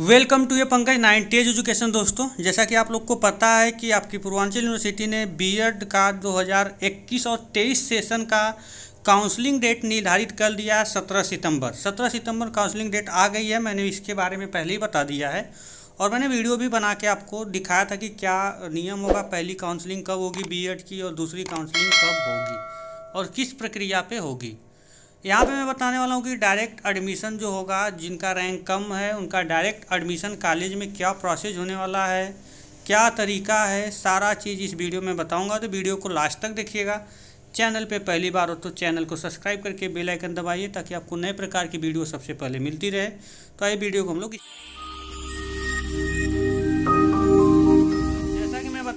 welcome to ये Pankaj ninety as education दोस्तों जैसा कि आप लोग को पता है कि आपकी पूर्वांचल यूनिवर्सिटी ने बीएड का 2021 और 23 सेशन का काउंसलिंग डेट निर्धारित कर दिया है सत्रह सितंबर सत्रह सितंबर काउंसलिंग डेट आ गई है मैंने इसके बारे में पहले ही बता दिया है और मैंने वीडियो भी बना के आपको दिखाया था कि क्या नियम होगा पहली काउंसलिंग कब होगी बी की और दूसरी काउंसलिंग कब होगी और किस प्रक्रिया पर होगी यहाँ पे मैं बताने वाला हूँ कि डायरेक्ट एडमिशन जो होगा जिनका रैंक कम है उनका डायरेक्ट एडमिशन कॉलेज में क्या प्रोसेस होने वाला है क्या तरीका है सारा चीज़ इस वीडियो में बताऊँगा तो वीडियो को लास्ट तक देखिएगा चैनल पे पहली बार हो तो चैनल को सब्सक्राइब करके बेल आइकन दबाइए ताकि आपको नए प्रकार की वीडियो सबसे पहले मिलती रहे तो आई वीडियो को हम लोग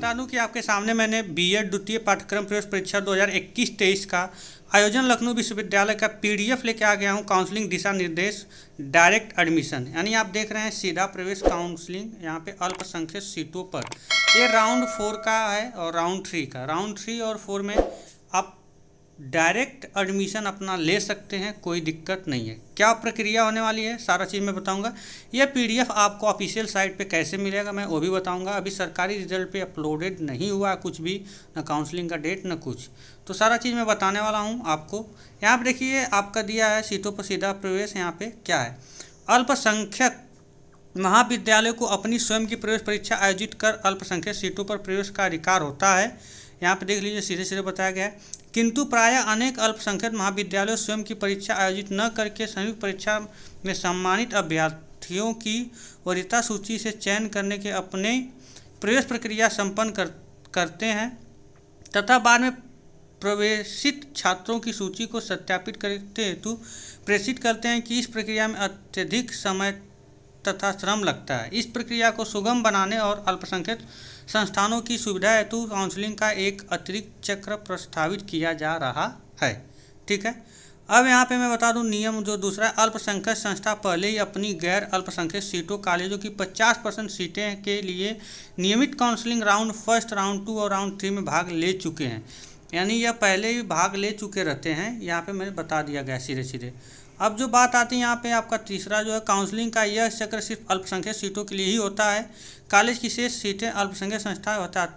बता दूं कि आपके सामने मैंने बीएड द्वितीय पाठ्यक्रम प्रवेश परीक्षा 2021-23 का आयोजन लखनऊ विश्वविद्यालय का पीडीएफ लेके आ गया हूं काउंसलिंग दिशा निर्देश डायरेक्ट एडमिशन यानी आप देख रहे हैं सीधा प्रवेश काउंसलिंग यहाँ पे अल्पसंख्यक सीटों पर ये राउंड फोर का है और राउंड थ्री का राउंड थ्री और फोर में आप डायरेक्ट एडमिशन अपना ले सकते हैं कोई दिक्कत नहीं है क्या प्रक्रिया होने वाली है सारा चीज़ मैं बताऊंगा यह पीडीएफ आपको ऑफिशियल साइट पे कैसे मिलेगा मैं वो भी बताऊंगा अभी सरकारी रिजल्ट पे अपलोडेड नहीं हुआ कुछ भी ना काउंसलिंग का डेट ना कुछ तो सारा चीज़ मैं बताने वाला हूँ आपको यहाँ पर देखिए आपका दिया है सीटों पर सीधा प्रवेश यहाँ पर क्या है अल्पसंख्यक महाविद्यालय को अपनी स्वयं की प्रवेश परीक्षा आयोजित कर अल्पसंख्यक सीटों पर प्रवेश का अधिकार होता है यहाँ पे देख लीजिए सीधे सीधे बताया गया है किंतु प्रायः अनेक अल्पसंख्यक महाविद्यालयों स्वयं की परीक्षा आयोजित न करके संयुक्त परीक्षा में सम्मानित अभ्यर्थियों की वरीयता सूची से चयन करने के अपने प्रवेश प्रक्रिया संपन्न कर, करते हैं तथा बाद में प्रवेशित छात्रों की सूची को सत्यापित करते हेतु प्रेषित करते हैं कि इस प्रक्रिया में अत्यधिक समय तथा श्रम लगता है इस प्रक्रिया को सुगम बनाने और अल्पसंख्यक संस्थानों की सुविधा हेतु काउंसलिंग का एक अतिरिक्त चक्र प्रस्तावित किया जा रहा है ठीक है अब यहाँ पे मैं बता दूँ नियम जो दूसरा अल्पसंख्यक संस्था पहले ही अपनी गैर अल्पसंख्यक सीटों कॉलेजों की 50 परसेंट सीटें के लिए नियमित counselling round first round two और राउंड थ्री में भाग ले चुके हैं यानी यह पहले ही भाग ले चुके रहते हैं यहाँ पे मैंने बता दिया गया सीधे सीधे अब जो बात आती है यहाँ पे आपका तीसरा जो है काउंसलिंग का यह चक्र सिर्फ अल्पसंख्यक सीटों के लिए ही होता है कॉलेज की शेष सीटें अल्पसंख्यक संस्थाएं होता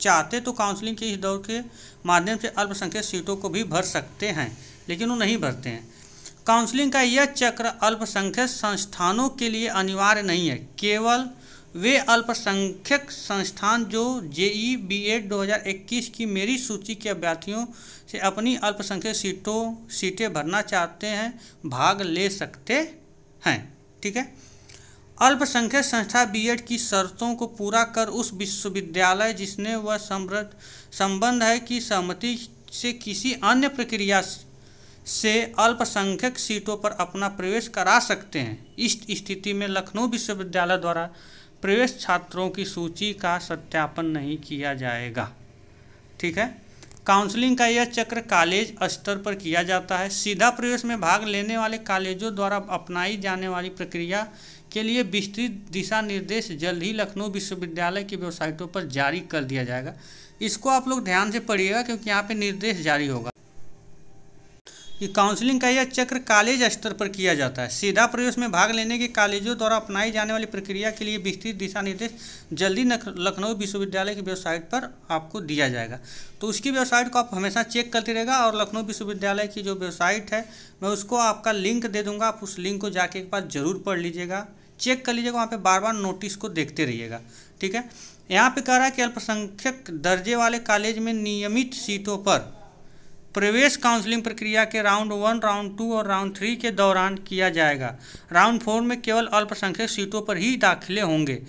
चाहते तो काउंसलिंग के इस दौर के माध्यम से अल्पसंख्यक सीटों को भी भर सकते हैं लेकिन वो नहीं भरते हैं काउंसलिंग का यह चक्र अल्पसंख्यक संस्थानों के लिए अनिवार्य नहीं है केवल वे अल्पसंख्यक संस्थान जो जेई बीएड 2021 की मेरी सूची के अभ्यर्थियों से अपनी अल्पसंख्यक सीटों सीटें भरना चाहते हैं भाग ले सकते हैं ठीक है अल्पसंख्यक संस्था बीएड की शर्तों को पूरा कर उस विश्वविद्यालय जिसने वह समृद्ध संबंध है कि सहमति से किसी अन्य प्रक्रिया से अल्पसंख्यक सीटों पर अपना प्रवेश करा सकते हैं इस स्थिति में लखनऊ विश्वविद्यालय द्वारा प्रवेश छात्रों की सूची का सत्यापन नहीं किया जाएगा ठीक है काउंसलिंग का यह चक्र कॉलेज स्तर पर किया जाता है सीधा प्रवेश में भाग लेने वाले कॉलेजों द्वारा अपनाई जाने वाली प्रक्रिया के लिए विस्तृत दिशा निर्देश जल्द ही लखनऊ विश्वविद्यालय की वेबसाइटों पर जारी कर दिया जाएगा इसको आप लोग ध्यान से पढ़िएगा क्योंकि यहाँ पे निर्देश जारी होगा कि काउंसलिंग का यह चक्र कॉलेज स्तर पर किया जाता है सीधा प्रवेश में भाग लेने के कॉलेजों द्वारा अपनाई जाने वाली प्रक्रिया के लिए विस्तृत दिशा निर्देश जल्दी लखनऊ विश्वविद्यालय की वेबसाइट पर आपको दिया जाएगा तो उसकी वेबसाइट को आप हमेशा चेक करते रहेगा और लखनऊ विश्वविद्यालय की जो वेबसाइट है मैं उसको आपका लिंक दे दूंगा आप उस लिंक को जाके एक बार जरूर पढ़ लीजिएगा चेक कर लीजिएगा वहाँ पर बार बार नोटिस को देखते रहिएगा ठीक है यहाँ पे कह रहा है कि अल्पसंख्यक दर्जे वाले कॉलेज में नियमित सीटों पर प्रवेश काउंसलिंग प्रक्रिया के राउंड वन राउंड टू और राउंड थ्री के दौरान किया जाएगा राउंड फोर में केवल अल्पसंख्यक सीटों पर ही दाखिले होंगे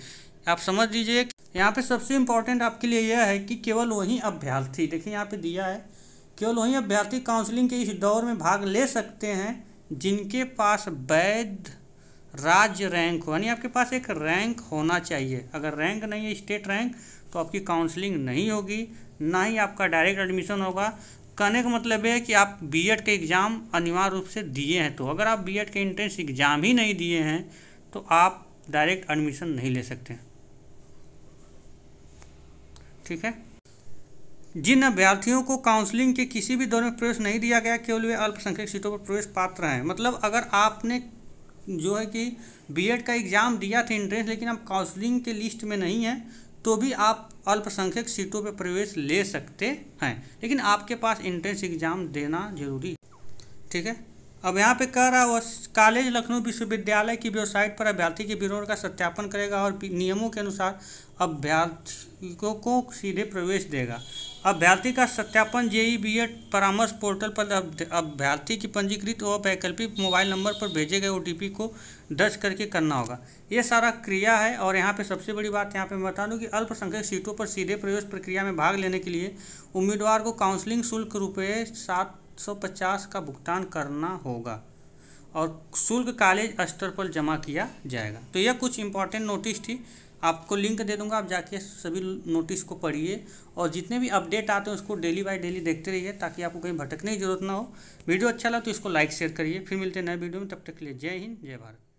आप समझ लीजिए यहाँ पे सबसे इम्पोर्टेंट आपके लिए यह है कि केवल वही अभ्यर्थी देखिए यहाँ पे दिया है केवल वही अभ्यर्थी काउंसलिंग के इस दौर में भाग ले सकते हैं जिनके पास वैध राज्य रैंक हो यानी आपके पास एक रैंक होना चाहिए अगर रैंक नहीं है स्टेट रैंक तो आपकी काउंसलिंग नहीं होगी ना ही आपका डायरेक्ट एडमिशन होगा कहने का मतलब है कि आप बीएड के एग्ज़ाम अनिवार्य रूप से दिए हैं तो अगर आप बीएड के एंट्रेंस एग्ज़ाम ही नहीं दिए हैं तो आप डायरेक्ट एडमिशन नहीं ले सकते ठीक है जिन अभ्यर्थियों को काउंसलिंग के किसी भी दौर में प्रवेश नहीं दिया गया केवल वे अल्पसंख्यक सीटों पर प्रवेश पात्र हैं मतलब अगर आपने जो है कि बीएड का एग्ज़ाम दिया था इंट्रेंस लेकिन आप काउंसलिंग के लिस्ट में नहीं हैं तो भी आप अल्पसंख्यक सीटों पर प्रवेश ले सकते हैं लेकिन आपके पास इंट्रेंस एग्ज़ाम देना जरूरी ठीक है अब यहाँ पे कह रहा है वह कॉलेज लखनऊ विश्वविद्यालय की वेबसाइट पर अभ्यर्थी के विरोध का सत्यापन करेगा और नियमों के अनुसार अभ्यर्थियों को सीधे प्रवेश देगा अभ्यर्थी का सत्यापन जेई बी एड परामर्श पोर्टल पर अभ्यर्थी की पंजीकृत और वैकल्पिक मोबाइल नंबर पर भेजे गए ओ को दर्ज करके करना होगा ये सारा क्रिया है और यहाँ पे सबसे बड़ी बात यहाँ पे मैं बता दूँ कि अल्पसंख्यक सीटों पर सीधे प्रवेश प्रक्रिया में भाग लेने के लिए उम्मीदवार को काउंसलिंग शुल्क रुपये सात सौ पचास का भुगतान करना होगा और शुल्क कॉलेज स्तर पर जमा किया जाएगा तो यह कुछ इंपॉर्टेंट नोटिस थी आपको लिंक दे दूंगा आप जाके सभी नोटिस को पढ़िए और जितने भी अपडेट आते हैं उसको डेली बाय डेली देखते रहिए ताकि आपको कहीं भटकने की जरूरत ना हो वीडियो अच्छा लगा तो इसको लाइक शेयर करिए फिर मिलते हैं नए वीडियो में तब तक के लिए जय हिंद जय भारत